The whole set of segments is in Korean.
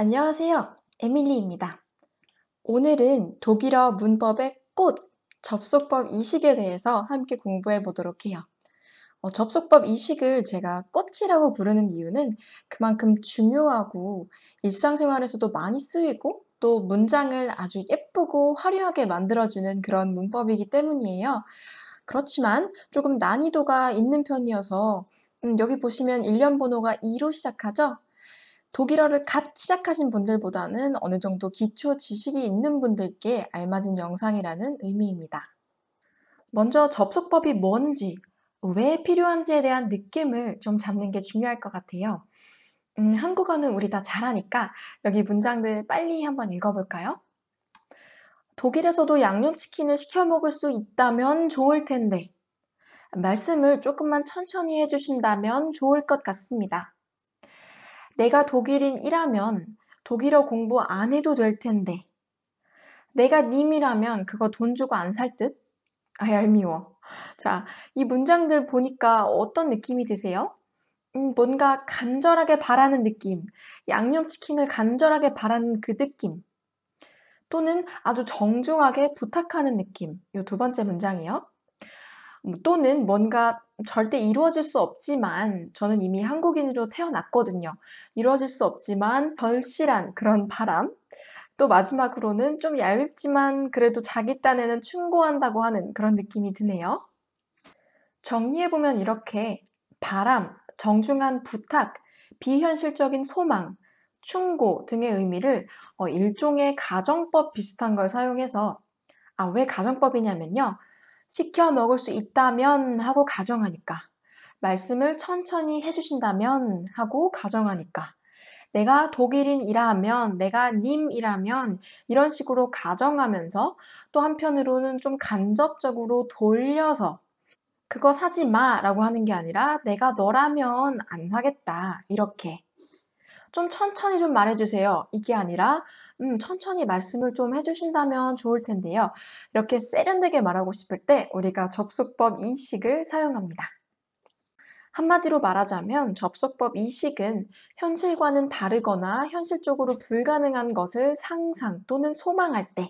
안녕하세요. 에밀리입니다. 오늘은 독일어 문법의 꽃, 접속법 이식에 대해서 함께 공부해 보도록 해요. 어, 접속법 이식을 제가 꽃이라고 부르는 이유는 그만큼 중요하고 일상생활에서도 많이 쓰이고 또 문장을 아주 예쁘고 화려하게 만들어주는 그런 문법이기 때문이에요. 그렇지만 조금 난이도가 있는 편이어서 음, 여기 보시면 1년 번호가 2로 시작하죠? 독일어를 갓 시작하신 분들보다는 어느 정도 기초 지식이 있는 분들께 알맞은 영상이라는 의미입니다. 먼저 접속법이 뭔지, 왜 필요한지에 대한 느낌을 좀 잡는 게 중요할 것 같아요. 음, 한국어는 우리 다 잘하니까 여기 문장들 빨리 한번 읽어볼까요? 독일에서도 양념치킨을 시켜 먹을 수 있다면 좋을 텐데, 말씀을 조금만 천천히 해주신다면 좋을 것 같습니다. 내가 독일인이라면 독일어 공부 안 해도 될 텐데. 내가 님이라면 그거 돈 주고 안 살 듯? 아, 얄미워. 자, 이 문장들 보니까 어떤 느낌이 드세요? 음, 뭔가 간절하게 바라는 느낌, 양념치킨을 간절하게 바라는 그 느낌, 또는 아주 정중하게 부탁하는 느낌, 이 두 번째 문장이요. 음, 또는 뭔가 절대 이루어질 수 없지만 저는 이미 한국인으로 태어났거든요. 이루어질 수 없지만 절실한 그런 바람. 또 마지막으로는 좀 얄밉지만 그래도 자기 딴에는 충고한다고 하는 그런 느낌이 드네요. 정리해보면 이렇게 바람, 정중한 부탁, 비현실적인 소망, 충고 등의 의미를 어, 일종의 가정법 비슷한 걸 사용해서 아, 왜 가정법이냐면요. 시켜 먹을 수 있다면 하고 가정하니까 말씀을 천천히 해주신다면 하고 가정하니까 내가 독일인이라면, 내가 님이라면 이런 식으로 가정하면서 또 한편으로는 좀 간접적으로 돌려서 그거 사지 마 라고 하는 게 아니라 내가 너라면 안 사겠다 이렇게 좀 천천히 좀 말해주세요. 이게 아니라, 음, 천천히 말씀을 좀 해주신다면 좋을 텐데요. 이렇게 세련되게 말하고 싶을 때 우리가 접속법 이식을 사용합니다. 한마디로 말하자면 접속법 이식은 현실과는 다르거나 현실적으로 불가능한 것을 상상 또는 소망할 때,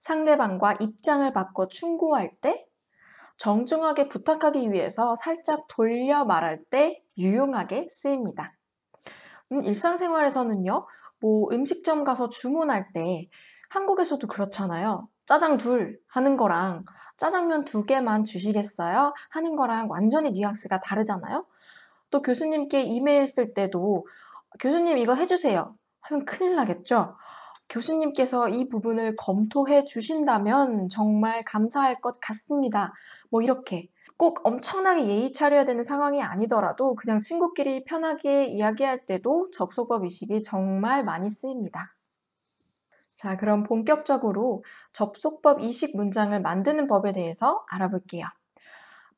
상대방과 입장을 바꿔 충고할 때, 정중하게 부탁하기 위해서 살짝 돌려 말할 때 유용하게 쓰입니다. 음, 일상생활에서는요, 뭐 음식점 가서 주문할 때 한국에서도 그렇잖아요. 짜장 둘 하는 거랑 짜장면 두 개만 주시겠어요? 하는 거랑 완전히 뉘앙스가 다르잖아요. 또 교수님께 이메일 쓸 때도 교수님 이거 해주세요 하면 큰일 나겠죠. 교수님께서 이 부분을 검토해 주신다면 정말 감사할 것 같습니다. 뭐 이렇게 꼭 엄청나게 예의 차려야 되는 상황이 아니더라도 그냥 친구끼리 편하게 이야기할 때도 접속법 의식이 정말 많이 쓰입니다. 자, 그럼 본격적으로 접속법 이식 문장을 만드는 법에 대해서 알아볼게요.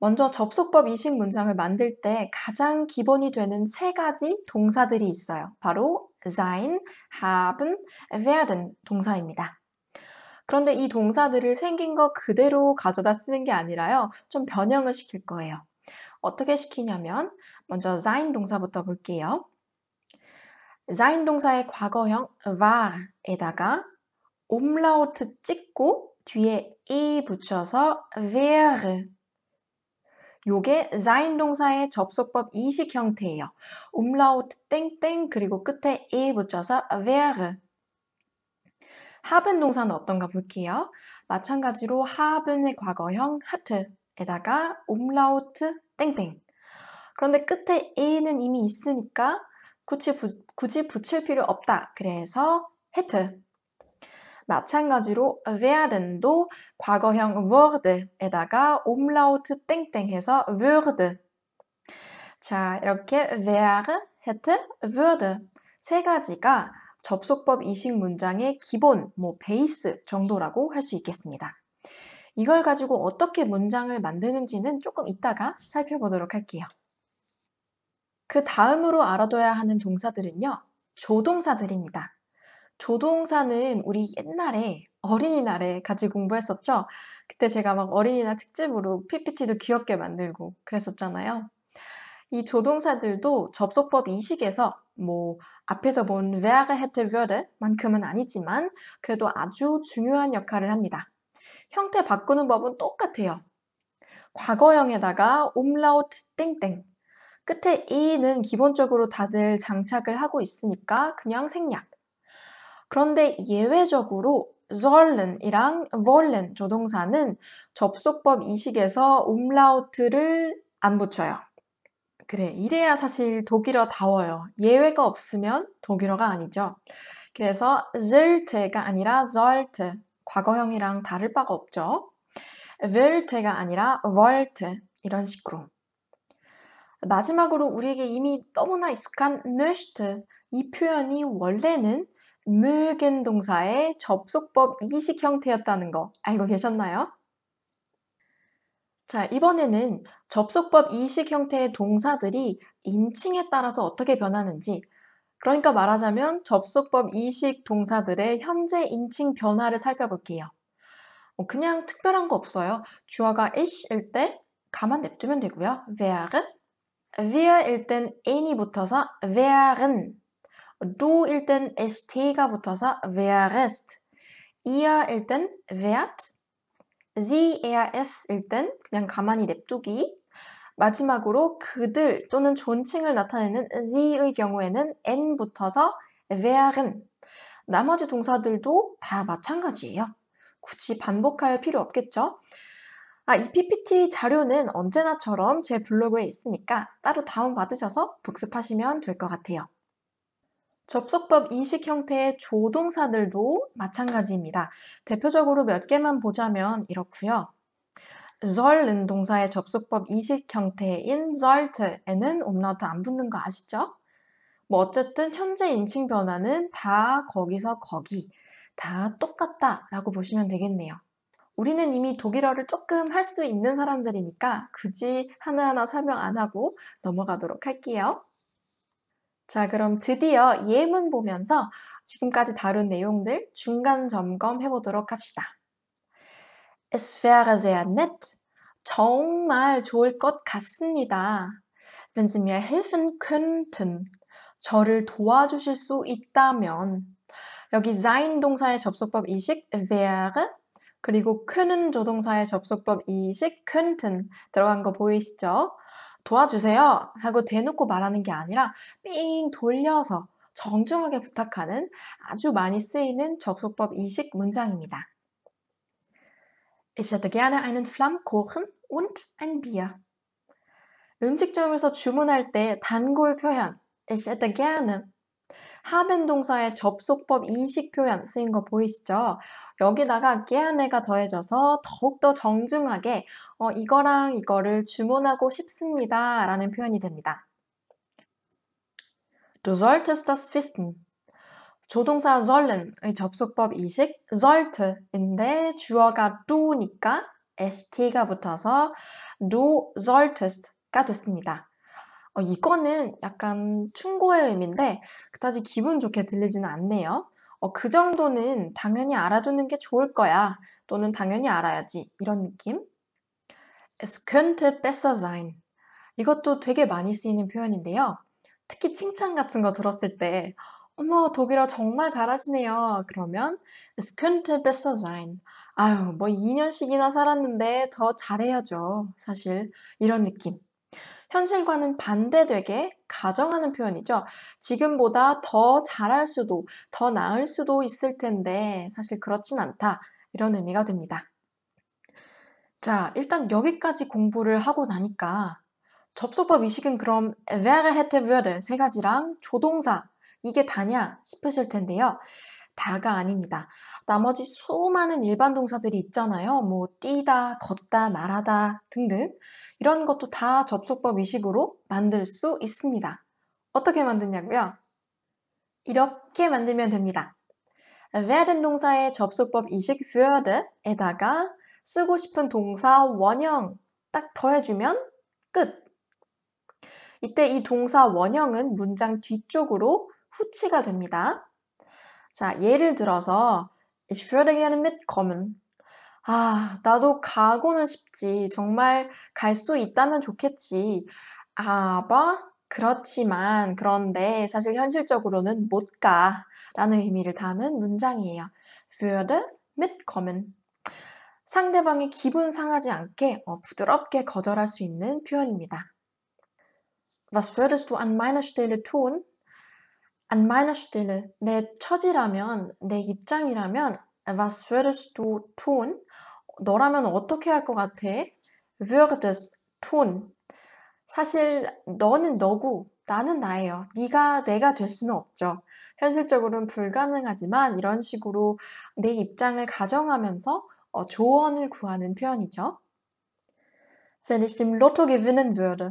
먼저 접속법 이식 문장을 만들 때 가장 기본이 되는 세 가지 동사들이 있어요. 바로 sein, haben, werden 동사입니다. 그런데 이 동사들을 생긴 거 그대로 가져다 쓰는 게 아니라요. 좀 변형을 시킬 거예요. 어떻게 시키냐면 먼저 sein 동사부터 볼게요. sein 동사의 과거형 war에다가 옴라우트 찍고 뒤에 e 붙여서 wäre 요게 sein 동사의 접속법 이식 형태예요. 옴라우트 땡땡 그리고 끝에 e 붙여서 wäre 하은 동사는 어떤가 볼게요. 마찬가지로 하은의 과거형 하트에다가 옴라우트 땡땡. 그런데 끝에 a는 이미 있으니까 굳이, 부, 굳이 붙일 필요 없다. 그래서 해트. 마찬가지로 weren도 과거형 world에다가 옴라우트 땡땡 해서 würde. 자, 이렇게 wäre, hätte, würde 세 가지가 접속법 이식 문장의 기본, 뭐 베이스 정도라고 할 수 있겠습니다. 이걸 가지고 어떻게 문장을 만드는지는 조금 이따가 살펴보도록 할게요. 그 다음으로 알아둬야 하는 동사들은요. 조동사들입니다. 조동사는 우리 옛날에 어린이날에 같이 공부했었죠. 그때 제가 막 어린이날 특집으로 PPT도 귀엽게 만들고 그랬었잖아요. 이 조동사들도 접속법 이식에서 뭐 앞에서 본 wäre, hätte, würde만큼은 아니지만 그래도 아주 중요한 역할을 합니다. 형태 바꾸는 법은 똑같아요. 과거형에다가 umlaut 땡땡 끝에 e는 기본적으로 다들 장착을 하고 있으니까 그냥 생략. 그런데 예외적으로 sollen이랑 wollen 조동사는 접속법 이식에서 umlaut를 안 붙여요. 그래, 이래야 사실 독일어다워요. 예외가 없으면 독일어가 아니죠. 그래서 solte가 아니라 sollte, 과거형이랑 다를 바가 없죠. willte가 아니라 wollte, 이런 식으로. 마지막으로 우리에게 이미 너무나 익숙한 möchte, 이 표현이 원래는 mögen 동사의 접속법 이식 형태였다는 거 알고 계셨나요? 자, 이번에는 접속법 이식 형태의 동사들이 인칭에 따라서 어떻게 변하는지 그러니까 말하자면 접속법 이식 동사들의 현재 인칭 변화를 살펴볼게요. 뭐 그냥 특별한 거 없어요. 주어가 ish일 때 가만 냅두면 되고요. w e r e were일 땐 a n y 붙어서 w e r e n du일 땐 st가 붙어서 w e r e s t ihr일 땐 wert, sie, er, s일 땐 그냥 가만히 냅두기, 마지막으로 그들 또는 존칭을 나타내는 the의 경우에는 n 붙어서 w e r e n 나머지 동사들도 다 마찬가지예요. 굳이 반복할 필요 없겠죠? 아, 이 PPT 자료는 언제나처럼 제 블로그에 있으니까 따로 다운받으셔서 복습하시면 될 것 같아요. 접속법 이식 형태의 조동사들도 마찬가지입니다. 대표적으로 몇 개만 보자면 이렇고요. s o l l e 동사의 접속법 이식 형태인 solte에는 u m l a 안 붙는 거 아시죠? 뭐 어쨌든 현재 인칭 변화는 다 거기서 거기 다 똑같다 라고 보시면 되겠네요. 우리는 이미 독일어를 조금 할 수 있는 사람들이니까 굳이 하나하나 설명 안 하고 넘어가도록 할게요. 자, 그럼 드디어 예문 보면서 지금까지 다룬 내용들 중간 점검해 보도록 합시다. Es wäre sehr nett. 정말 좋을 것 같습니다. Wenn Sie mir helfen könnten. 저를 도와주실 수 있다면. 여기 sein 동사의 접속법 이식 wäre 그리고 können 조동사의 접속법 이식 könnten 들어간 거 보이시죠? 도와주세요 하고 대놓고 말하는 게 아니라 삥 돌려서 정중하게 부탁하는 아주 많이 쓰이는 접속법 이식 문장입니다. Ich hätte gerne einen flammkuchen und ein Bier. 음식점에서 주문할 때 단골 표현 Ich hätte gerne 하벤 동사의 접속법 인식 표현 쓰인 거 보이시죠? 여기다가 quere가 더해져서 더욱더 정중하게 어, 이거랑 이거를 주문하고 싶습니다 라는 표현이 됩니다. Du solltest das wissen. 조동사 sollen의 접속법 이식 solte인데 l 주어가 do니까 st가 붙어서 do soltest가 됐습니다. 어, 이거는 약간 충고의 의미인데 그다지 기분 좋게 들리지는 않네요. 어, 그 정도는 당연히 알아두는 게 좋을 거야. 또는 당연히 알아야지. 이런 느낌. Es könnte besser sein. 이것도 되게 많이 쓰이는 표현인데요. 특히 칭찬 같은 거 들었을 때 어머, 독일어 정말 잘하시네요. 그러면 es könnte besser sein. 아유, 뭐 2년씩이나 살았는데 더 잘해야죠. 사실 이런 느낌. 현실과는 반대되게 가정하는 표현이죠. 지금보다 더 잘할 수도, 더 나을 수도 있을 텐데 사실 그렇진 않다. 이런 의미가 됩니다. 자, 일단 여기까지 공부를 하고 나니까 접속법 이식은 그럼 wäre, hätte, würde 세 가지랑 조동사 이게 다냐 싶으실 텐데요. 다가 아닙니다. 나머지 수많은 일반 동사들이 있잖아요. 뭐 뛰다, 걷다, 말하다 등등 이런 것도 다 접속법 이식으로 만들 수 있습니다. 어떻게 만드냐고요? 이렇게 만들면 됩니다. werden 동사의 접속법 이식 würde에다가 쓰고 싶은 동사 원형 딱 더해주면 끝! 이때 이 동사 원형은 문장 뒤쪽으로 후치가 됩니다. 자, 예를 들어서 Ich würde gerne mitkommen. 아, 나도 가고는 싶지. 정말 갈 수 있다면 좋겠지. 아 b 그렇지만 그런데 사실 현실적으로는 못 가. 라는 의미를 담은 문장이에요. würde mitkommen. 상대방의 기분 상하지 않게 어, 부드럽게 거절할 수 있는 표현입니다. Was würdest du an meiner Stelle tun? An meiner Stelle, 내 처지라면, 내 입장이라면, was würdest du tun? 너라면 어떻게 할 것 같아? würdest tun. 사실 너는 너고 나는 나예요. 네가 내가 될 수는 없죠. 현실적으로는 불가능하지만 이런 식으로 내 입장을 가정하면서 조언을 구하는 표현이죠. Wenn ich im Lotto gewinnen würde.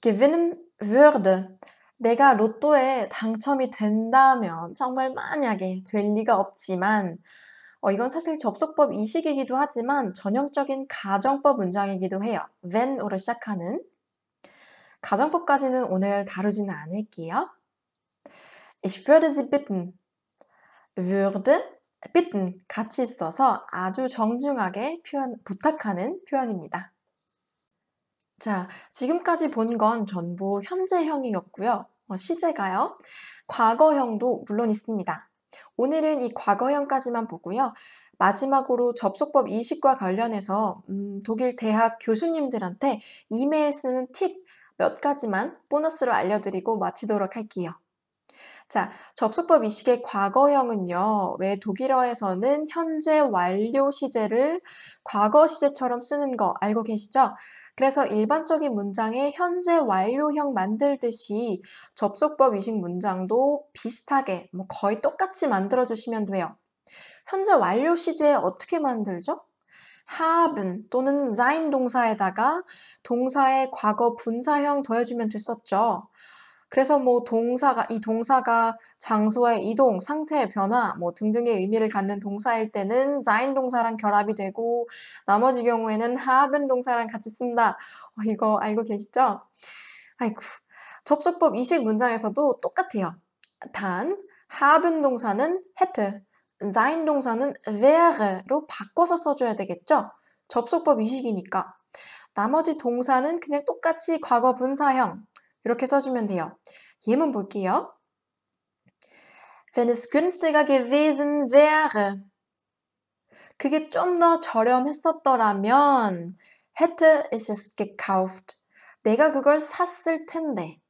gewinnen würde. 내가 로또에 당첨이 된다면 정말 만약에 될 리가 없지만 어, 이건 사실 접속법 이식이기도 하지만 전형적인 가정법 문장이기도 해요. then으로 시작하는 가정법까지는 오늘 다루진 않을게요. Ich würde Sie bitten. würde bitten 같이 있어서 아주 정중하게 표현 부탁하는 표현입니다. 자, 지금까지 본 건 전부 현재형이었고요. 어, 시제가요. 과거형도 물론 있습니다. 오늘은 이 과거형까지만 보고요. 마지막으로 접속법 이식과 관련해서 음, 독일 대학 교수님들한테 이메일 쓰는 팁 몇 가지만 보너스로 알려드리고 마치도록 할게요. 자, 접속법 이식의 과거형은요, 왜 독일어에서는 현재 완료 시제를 과거 시제처럼 쓰는 거 알고 계시죠? 그래서 일반적인 문장에 현재 완료형 만들듯이 접속법 위식 문장도 비슷하게 뭐 거의 똑같이 만들어 주시면 돼요. 현재 완료 시제 어떻게 만들죠? haben 또는 sein 동사에다가 동사의 과거 분사형 더해주면 됐었죠. 그래서 뭐 동사가 이 동사가 장소의 이동, 상태의 변화 뭐 등등의 의미를 갖는 동사일 때는 sein 동사랑 결합이 되고 나머지 경우에는 haben 동사랑 같이 쓴다. 어, 이거 알고 계시죠? 아이고. 접속법 이식 문장에서도 똑같아요. 단 haben 동사는 hätte, sein 동사는 wäre로 바꿔서 써줘야 되겠죠? 접속법 이식이니까. 나머지 동사는 그냥 똑같이 과거 분사형, 이렇게 써주면 돼요. 예문 볼게요. Wenn es günstiger gewesen wäre. 그게 좀 더 저렴했었더라면 hätte i c es gekauft. 내가 그걸 샀을 텐데.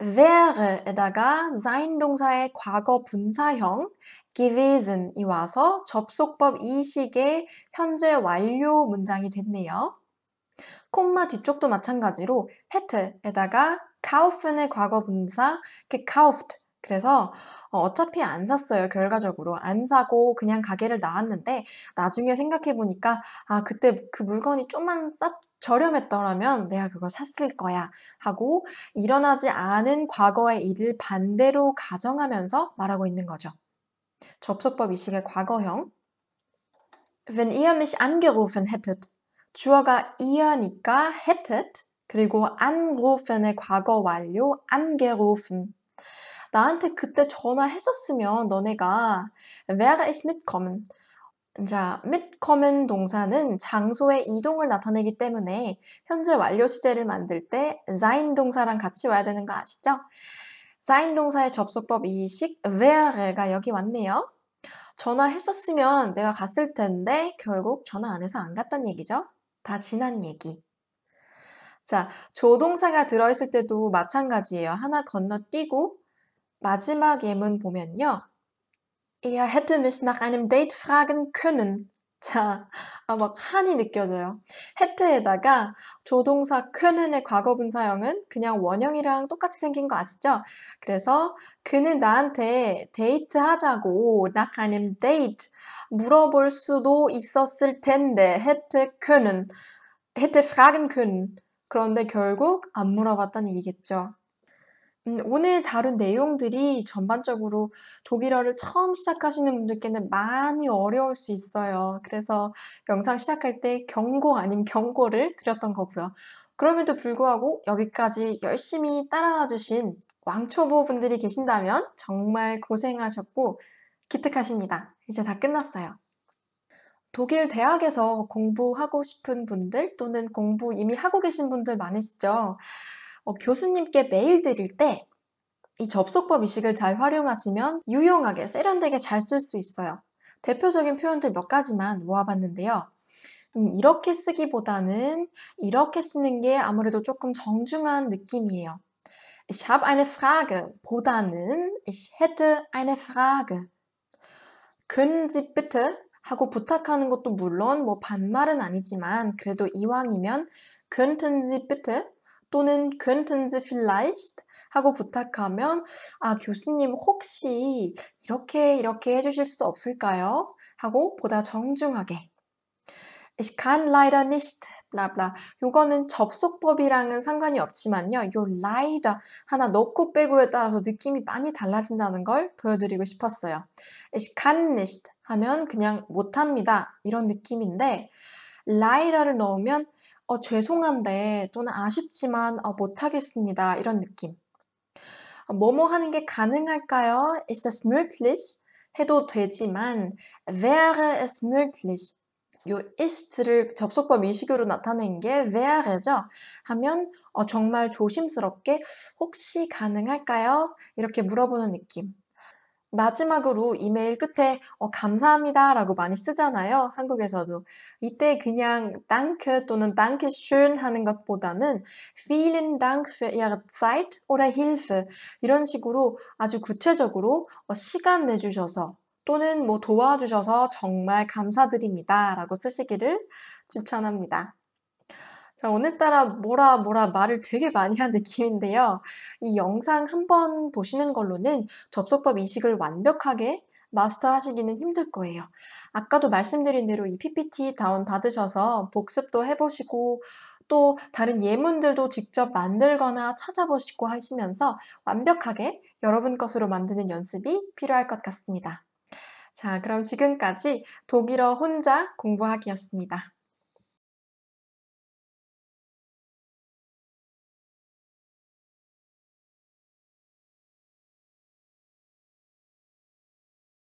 wäre에다가 sein 동사의 과거 분사형 gewesen이 와서 접속법 이식의 현재 완료 문장이 됐네요. 콤마 뒤쪽도 마찬가지로 hätte에다가 kaufen의 과거 분사 gekauft 그래서 어, 어차피 안 샀어요. 결과적으로 안 사고 그냥 가게를 나왔는데 나중에 생각해 보니까 아 그때 그 물건이 좀만 싸 저렴했더라면 내가 그걸 샀을 거야 하고 일어나지 않은 과거의 일을 반대로 가정하면서 말하고 있는 거죠. 접속법 이식의 과거형 Wenn ihr mich angerufen hättet 주어가 이어니까 hättet 그리고 anrufen의 과거 완료 angerufen 나한테 그때 전화했었으면 너네가 wäre ich mitkommen 자, mitkommen 동사는 장소의 이동을 나타내기 때문에 현재 완료 시제를 만들 때 sein 동사랑 같이 와야 되는 거 아시죠? sein 동사의 접속법 이식 wäre가 여기 왔네요. 전화했었으면 내가 갔을 텐데 결국 전화 안 해서 안 갔단 얘기죠. 다 지난 얘기. 자, 조동사가 들어있을 때도 마찬가지예요. 하나 건너뛰고 마지막 예문 보면요. Er hätte mich nach einem Date fragen können. 자, 아, 막 한이 느껴져요. hätte에다가 조동사 können의 과거분사형은 그냥 원형이랑 똑같이 생긴 거 아시죠? 그래서 그는 나한테 데이트하자고 nach einem Date 물어볼 수도 있었을 텐데, hätte können, hätte fragen können. 그런데 결국 안 물어봤다는 얘기겠죠. 음, 오늘 다룬 내용들이 전반적으로 독일어를 처음 시작하시는 분들께는 많이 어려울 수 있어요. 그래서 영상 시작할 때 경고 아닌 경고를 드렸던 거고요. 그럼에도 불구하고 여기까지 열심히 따라와 주신 왕초보 분들이 계신다면 정말 고생하셨고 기특하십니다. 이제 다 끝났어요. 독일 대학에서 공부하고 싶은 분들 또는 공부 이미 하고 계신 분들 많으시죠? 어, 교수님께 메일 드릴 때 이 접속법 이식을 잘 활용하시면 유용하게 세련되게 잘 쓸 수 있어요. 대표적인 표현들 몇 가지만 모아봤는데요. 음, 이렇게 쓰기보다는 이렇게 쓰는 게 아무래도 조금 정중한 느낌이에요. Ich habe eine Frage 보다는 Ich hätte eine Frage 근지 bitte 하고 부탁하는 것도 물론 뭐 반말은 아니지만 그래도 이왕이면 könnten Sie bitte 또는 könnten Sie vielleicht 하고 부탁하면 아 교수님 혹시 이렇게 이렇게 해주실 수 없을까요? 하고 보다 정중하게 Ich kann leider nicht 블라라 요거는 접속법이랑은 상관이 없지만요. 요 라이다 하나 넣고 빼고에 따라서 느낌이 많이 달라진다는 걸 보여드리고 싶었어요. Ich kann nicht 하면 그냥 못합니다. 이런 느낌인데 라이다를 넣으면 어, 죄송한데 또는 아쉽지만 어, 못하겠습니다. 이런 느낌. 어, 뭐뭐 하는 게 가능할까요? Ist das möglich? 해도 되지만 wäre es möglich? 요 ist를 접속법 미식으로 나타낸 게 ver죠. 하면 어, 정말 조심스럽게 혹시 가능할까요? 이렇게 물어보는 느낌. 마지막으로 이메일 끝에 어, 감사합니다 라고 많이 쓰잖아요. 한국에서도. 이때 그냥 danke 또는 danke schön 하는 것보다는 vielen Dank für Ihre Zeit oder Hilfe 이런 식으로 아주 구체적으로 어, 시간 내주셔서 또는 뭐 도와주셔서 정말 감사드립니다 라고 쓰시기를 추천합니다. 자, 오늘따라 뭐라 뭐라 말을 되게 많이 한 느낌인데요. 이 영상 한번 보시는 걸로는 접속법 이식을 완벽하게 마스터하시기는 힘들 거예요. 아까도 말씀드린 대로 이 PPT 다운 받으셔서 복습도 해보시고 또 다른 예문들도 직접 만들거나 찾아보시고 하시면서 완벽하게 여러분 것으로 만드는 연습이 필요할 것 같습니다. 자, 그럼 지금까지 독일어 혼자 공부하기였습니다.